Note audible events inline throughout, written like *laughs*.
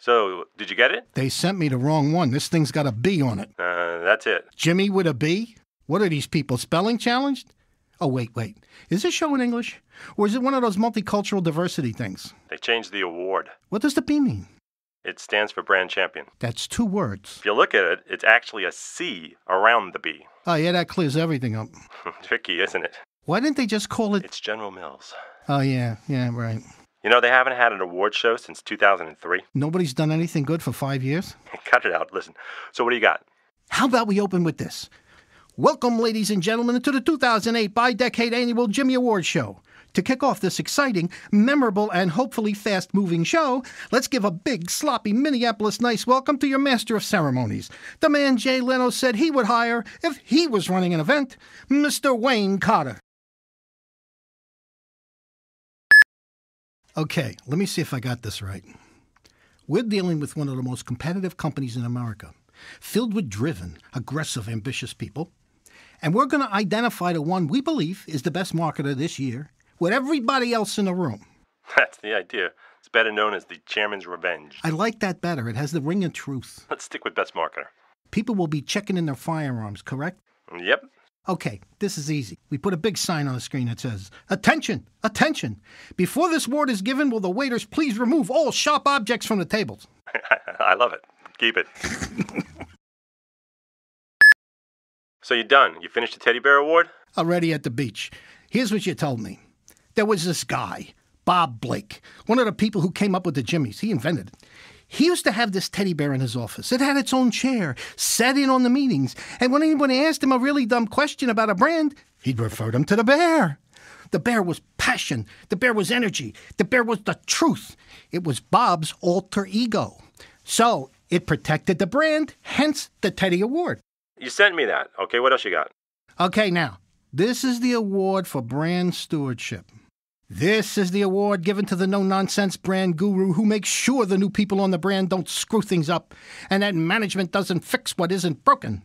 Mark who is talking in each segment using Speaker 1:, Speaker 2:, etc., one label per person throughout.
Speaker 1: So, did you get it? They sent me the wrong one. This thing's got a B on it. Uh, that's it. Jimmy with a B? What are these people, spelling challenged? Oh, wait, wait. Is this show in English? Or is it one of those multicultural diversity things?
Speaker 2: They changed the award.
Speaker 1: What does the B mean?
Speaker 2: It stands for brand champion.
Speaker 1: That's two words.
Speaker 2: If you look at it, it's actually a C around the B.
Speaker 1: Oh, yeah, that clears everything up.
Speaker 2: *laughs* Tricky, isn't it?
Speaker 1: Why didn't they just call it?
Speaker 2: It's General Mills.
Speaker 1: Oh, yeah, yeah, right.
Speaker 2: You know, they haven't had an award show since 2003. Nobody's
Speaker 1: done anything good for five years?
Speaker 2: *laughs* Cut it out. Listen. So, what do you got?
Speaker 1: How about we open with this? Welcome, ladies and gentlemen, to the 2008 By Decade Annual Jimmy Award Show. To kick off this exciting, memorable, and hopefully fast moving show, let's give a big, sloppy Minneapolis nice welcome to your master of ceremonies, the man Jay Leno said he would hire if he was running an event, Mr. Wayne Cotter. Okay, let me see if I got this right. We're dealing with one of the most competitive companies in America, filled with driven, aggressive, ambitious people. And we're going to identify the one we believe is the best marketer this year with everybody else in the room.
Speaker 2: *laughs* That's the idea. It's better known as the chairman's revenge.
Speaker 1: I like that better. It has the ring of truth.
Speaker 2: Let's stick with best marketer.
Speaker 1: People will be checking in their firearms, correct? Mm, yep. Okay, this is easy. We put a big sign on the screen that says, Attention! Attention! Before this award is given, will the waiters please remove all shop objects from the tables? *laughs*
Speaker 2: I love it. Keep it. *laughs* so you're done. You finished the Teddy Bear Award?
Speaker 1: Already at the beach. Here's what you told me there was this guy, Bob Blake, one of the people who came up with the Jimmies. He invented it. He used to have this teddy bear in his office. It had its own chair, sat in on the meetings, and when anyone asked him a really dumb question about a brand, he'd refer them to the bear. The bear was passion. The bear was energy. The bear was the truth. It was Bob's alter ego. So it protected the brand, hence the Teddy Award.
Speaker 2: You sent me that. Okay, what else you got?
Speaker 1: Okay, now, this is the award for brand stewardship. This is the award given to the no nonsense brand guru who makes sure the new people on the brand don't screw things up and that management doesn't fix what isn't broken.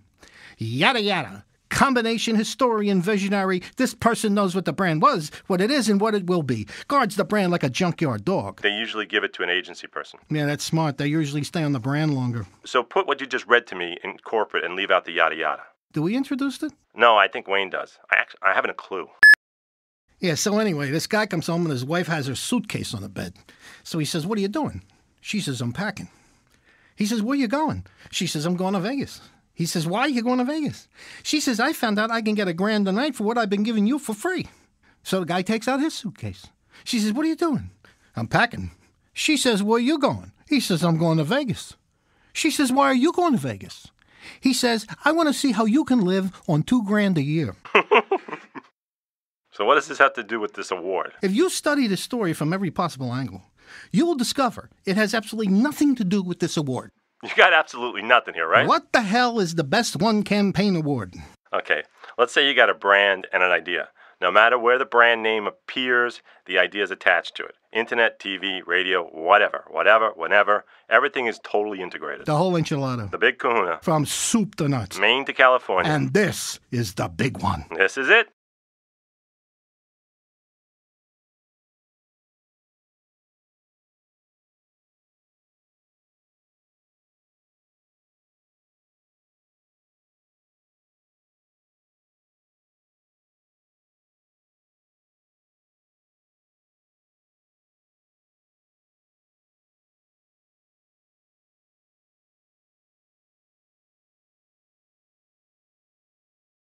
Speaker 1: Yada yada. Combination historian visionary, this person knows what the brand was, what it is, and what it will be. Guards the brand like a junkyard dog.
Speaker 2: They usually give it to an agency person.
Speaker 1: Yeah, that's smart. They usually stay on the brand longer.
Speaker 2: So put what you just read to me in corporate and leave out the yada yada.
Speaker 1: Do we introduce it?
Speaker 2: No, I think Wayne does. I, actually, I haven't a clue.
Speaker 1: Yeah, so anyway, this guy comes home and his wife has her suitcase on the bed. So he says, What are you doing? She says, I'm packing. He says, Where are you going? She says, I'm going to Vegas. He says, Why are you going to Vegas? She says, I found out I can get a grand a night for what I've been giving you for free. So the guy takes out his suitcase. She says, What are you doing? I'm packing. She says, Where are you going? He says, I'm going to Vegas. She says, Why are you going to Vegas? He says, I want to see how you can live on two grand a year. *laughs*
Speaker 2: So, what does this have to do with this award?
Speaker 1: If you study the story from every possible angle, you will discover it has absolutely nothing to do with this award. *laughs*
Speaker 2: You got absolutely nothing here, right? What
Speaker 1: the hell is the Best One Campaign Award?
Speaker 2: Okay, let's say you got a brand and an idea. No matter where the brand name appears, the idea is attached to it. Internet, TV, radio, whatever, whatever, whenever. Everything is totally integrated. The whole enchilada. The big kahuna.
Speaker 1: From soup to nuts.
Speaker 2: Maine to California. And
Speaker 1: this is the big one. This is it.